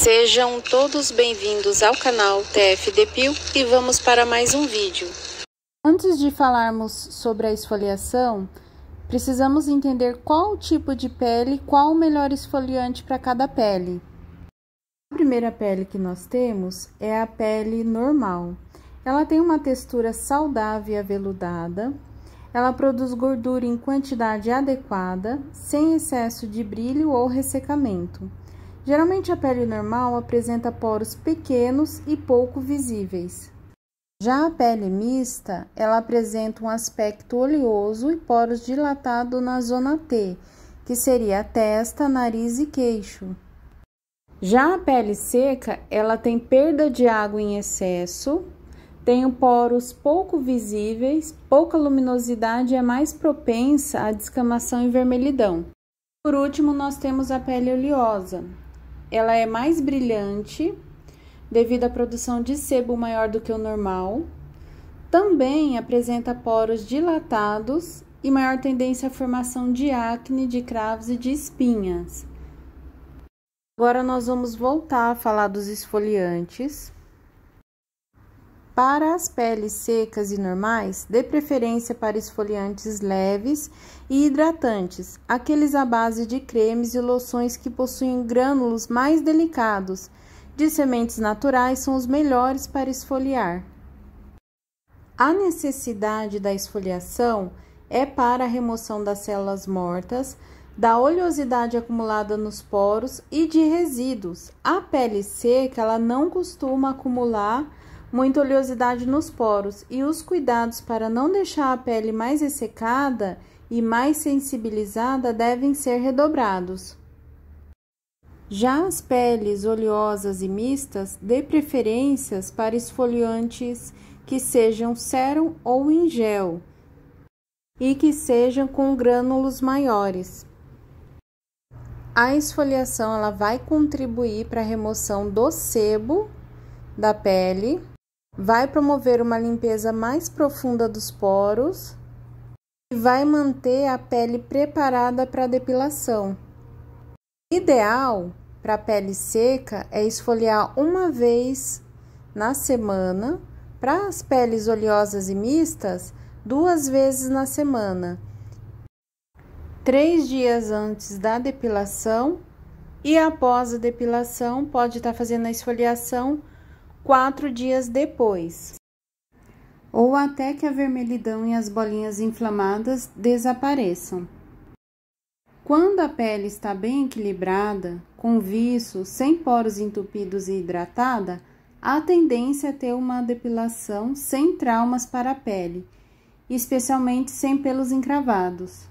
Sejam todos bem-vindos ao canal TF Depil e vamos para mais um vídeo. Antes de falarmos sobre a esfoliação, precisamos entender qual tipo de pele, qual o melhor esfoliante para cada pele. A primeira pele que nós temos é a pele normal. Ela tem uma textura saudável e aveludada, ela produz gordura em quantidade adequada, sem excesso de brilho ou ressecamento. Geralmente a pele normal apresenta poros pequenos e pouco visíveis. Já a pele mista, ela apresenta um aspecto oleoso e poros dilatados na zona T, que seria a testa, nariz e queixo. Já a pele seca, ela tem perda de água em excesso, tem poros pouco visíveis, pouca luminosidade e é mais propensa à descamação e vermelhidão. Por último, nós temos a pele oleosa, ela é mais brilhante devido à produção de sebo maior do que o normal. Também apresenta poros dilatados e maior tendência à formação de acne, de cravos e de espinhas. Agora nós vamos voltar a falar dos esfoliantes. Para as peles secas e normais, dê preferência para esfoliantes leves e hidratantes, aqueles à base de cremes e loções que possuem grânulos mais delicados. De sementes naturais são os melhores para esfoliar. A necessidade da esfoliação é para a remoção das células mortas, da oleosidade acumulada nos poros e de resíduos. A pele seca ela não costuma acumular muita oleosidade nos poros e os cuidados para não deixar a pele mais ressecada e mais sensibilizada devem ser redobrados. Já as peles oleosas e mistas, dê preferências para esfoliantes que sejam sérum ou em gel e que sejam com grânulos maiores. A esfoliação ela vai contribuir para a remoção do sebo da pele vai promover uma limpeza mais profunda dos poros e vai manter a pele preparada para depilação. Ideal para pele seca é esfoliar uma vez na semana, para as peles oleosas e mistas, duas vezes na semana, três dias antes da depilação e após a depilação, pode estar tá fazendo a esfoliação quatro dias depois, ou até que a vermelhidão e as bolinhas inflamadas desapareçam. Quando a pele está bem equilibrada, com viço, sem poros entupidos e hidratada, há tendência a ter uma depilação sem traumas para a pele, especialmente sem pelos encravados.